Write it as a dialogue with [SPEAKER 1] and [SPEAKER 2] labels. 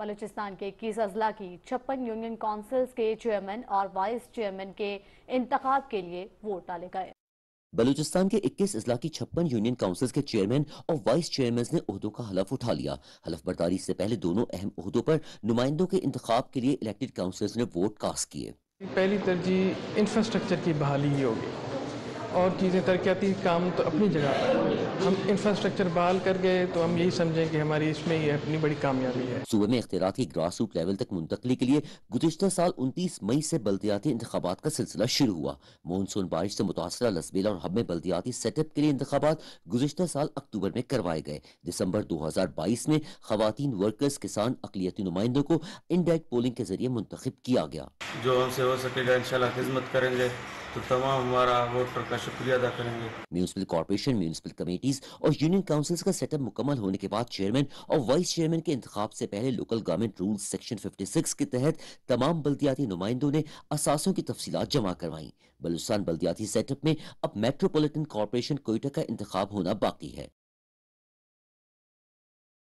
[SPEAKER 1] बलूचिस्तान के इक्कीस अजला की छप्पन यूनियन काउंसिल्स के चेयरमैन और वाइस चेयरमैन के इंतखब के लिए वोट डाले गए
[SPEAKER 2] बलूचिस्तान के 21 अजला की छप्पन यूनियन काउंसिल्स के चेयरमैन और वाइस चेयरमैन ने उहदों का हलफ उठा लिया हलफ बर्दारी से पहले दोनों अहम उहदों पर नुमाइंदों के इंतखब के लिए इलेक्टेड काउंसिल्स ने वोट कास्ट किए
[SPEAKER 3] पहली तरजीह इंफ्रास्ट्रक्चर की बहाली ही होगी और चीज़ें तरक्याती काम तो अपनी जगह पर हम इंफ्रास्ट्रक्चर बहाल कर गए तो हम यही समझें कि हमारी इसमें ये अपनी बड़ी कामयाबी है
[SPEAKER 2] सूबे में अख्तियाती ग्रास रूट लेवल तक मुंतकली के लिए गुजशत साल उनतीस मई से बल्दियाती इंतबात का सिलसिला शुरू हुआ मानसून बारिश से मुतासर लसबेला और हब बल्दियाती सेटअप के लिए इंतबात गुजशत साल अक्टूबर में करवाए गए दिसंबर दो हज़ार बाईस में खातन वर्कर्स किसान अकलीती नुमाइंदों को इनडायरेक्ट पोलिंग के जरिए मुंतब किया गया
[SPEAKER 4] जो हमसे हो सकेगा इन खिदमत करेंगे तो तमाम हमारा वोटर का शुक्रिया अदा करेंगे
[SPEAKER 2] म्यूनसिपल कॉरपोरेशन म्यूनसिपल कमेटीज और यूनियन काउंसिल का सेटअप मुकम्मल होने के बाद चेयरमैन और वाइस चेयरमैन के इंतजाम से पहले लोकल गवर्नमेंट रूल सेक्शन 56 के तहत तमाम बल्दियाती नुमाइंदों ने असासों की तफसी जमा करवाई बलुस्तान बल्दियाती सेटअप में अब मेट्रोपोलिटन कॉरपोरेशन कोयटा का इंतजाम होना बाकी है